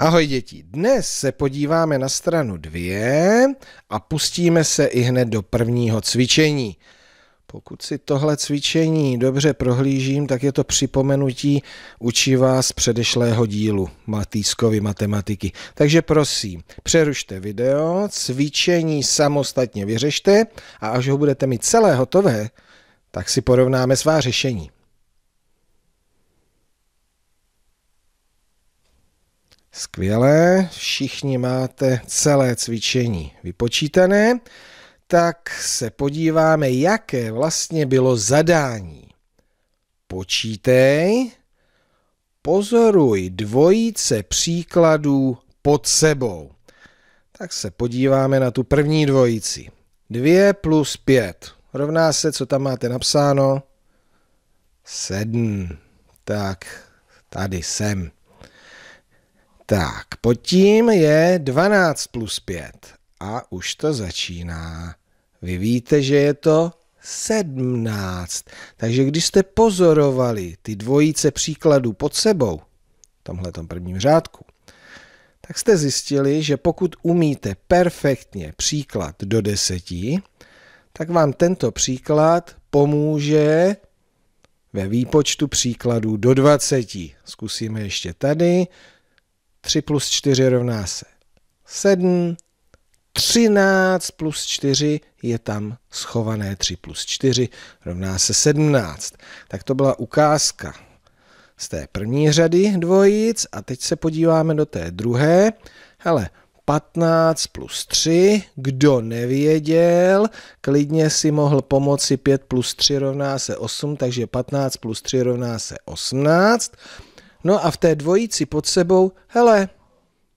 Ahoj děti, dnes se podíváme na stranu 2 a pustíme se i hned do prvního cvičení. Pokud si tohle cvičení dobře prohlížím, tak je to připomenutí učiva z předešlého dílu Matýskovy matematiky. Takže prosím, přerušte video, cvičení samostatně vyřešte a až ho budete mít celé hotové, tak si porovnáme svá řešení. Skvělé, všichni máte celé cvičení vypočítané, tak se podíváme, jaké vlastně bylo zadání. Počítej, pozoruj dvojice příkladů pod sebou. Tak se podíváme na tu první dvojici. 2 plus 5 rovná se, co tam máte napsáno? 7. Tak, tady jsem. Tak, pod tím je 12 plus 5 a už to začíná. Vy víte, že je to 17. Takže když jste pozorovali ty dvojice příkladů pod sebou, v tomhle prvním řádku, tak jste zjistili, že pokud umíte perfektně příklad do deseti, tak vám tento příklad pomůže ve výpočtu příkladů do 20. Zkusíme ještě tady. 3 plus 4 rovná se 7. 13 plus 4 je tam schované 3 plus 4 rovná se 17. Tak to byla ukázka z té první řady dvojic a teď se podíváme do té druhé. Hele, 15 plus 3, kdo nevěděl, klidně si mohl pomoci 5 plus 3 rovná se 8, takže 15 plus 3 rovná se 18. No a v té dvojici pod sebou, hele,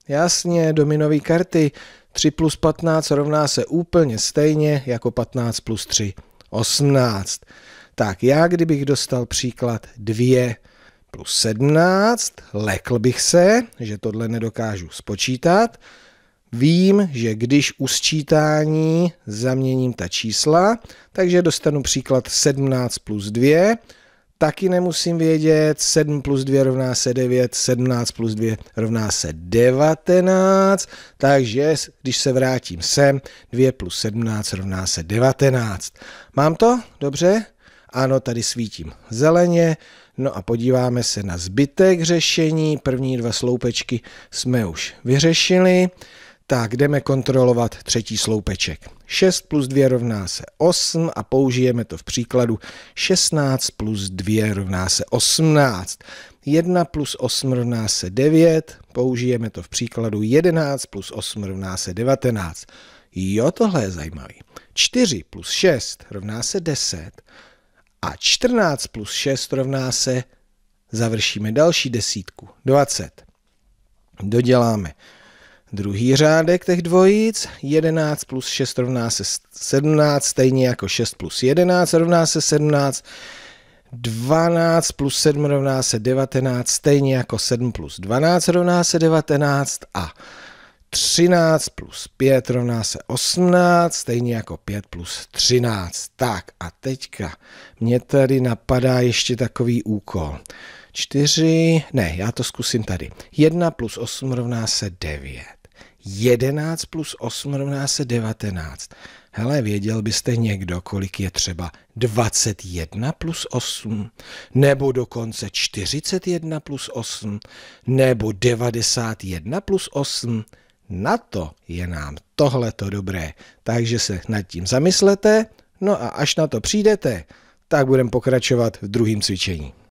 jasně, dominové karty, 3 plus 15 rovná se úplně stejně jako 15 plus 3, 18. Tak já, kdybych dostal příklad 2 plus 17, lekl bych se, že tohle nedokážu spočítat. Vím, že když u sčítání zaměním ta čísla, takže dostanu příklad 17 plus 2, taky nemusím vědět. 7 plus 2 rovná se 9, 17 plus 2 rovná se 19, takže když se vrátím sem, 2 plus 17 rovná se 19. Mám to? Dobře? Ano, tady svítím zeleně. No a podíváme se na zbytek řešení. První dva sloupečky jsme už vyřešili. Tak jdeme kontrolovat třetí sloupeček. 6 plus 2 rovná se 8 a použijeme to v příkladu 16 plus 2 rovná se 18. 1 plus 8 rovná se 9, použijeme to v příkladu 11 plus 8 rovná se 19. Jo, tohle je zajímavý. 4 plus 6 rovná se 10 a 14 plus 6 rovná se, završíme další desítku, 20. Doděláme Druhý řádek těch dvojic, 11 plus 6 rovná se 17, stejně jako 6 plus 11 rovná se 17, 12 plus 7 rovná se 19, stejně jako 7 plus 12 rovná se 19 a 13 plus 5 rovná se 18, stejně jako 5 plus 13. Tak a teďka mě tady napadá ještě takový úkol. 4, ne, já to zkusím tady. 1 plus 8 rovná se 9. 11 plus 8 rovná se 19. Hele, věděl byste někdo, kolik je třeba 21 plus 8, nebo dokonce 41 plus 8, nebo 91 plus 8? Na to je nám tohleto dobré. Takže se nad tím zamyslete, no a až na to přijdete, tak budeme pokračovat v druhém cvičení.